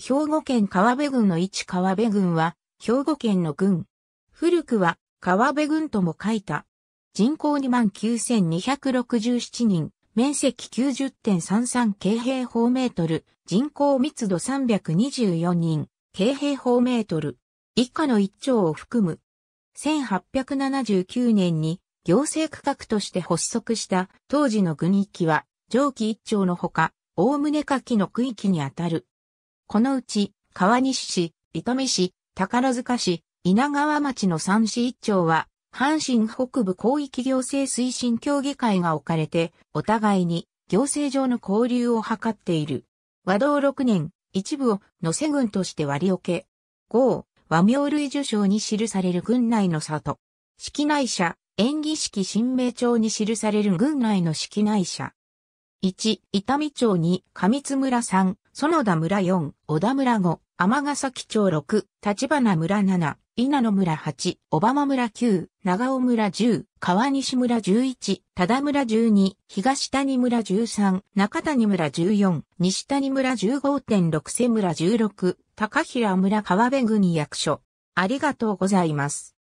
兵庫県川辺郡の一川辺郡は、兵庫県の郡。古くは、川辺郡とも書いた。人口29,267人、面積90.33京平方メートル、人口密度324人、京平方メートル。以下の一丁を含む。1879年に、行政区画として発足した当時の郡域は、上記一丁のほか、おおむね下記の区域にあたる。このうち、川西市、糸見市、宝塚市、稲川町の三市一町は、阪神北部広域行政推進協議会が置かれて、お互いに行政上の交流を図っている。和道6年、一部を野瀬郡として割り置け。豪、和名類受賞に記される郡内の里。式内社、演技式新名帳に記される郡内の式内社。1、伊丹町2、上津村3、園田村4、小田村5、天崎町6、立花村7、稲野村8、小浜村9、長尾村10、川西村11、多田村12、東谷村13、中谷村14、西谷村15.6瀬村16、高平村川辺郡役所。ありがとうございます。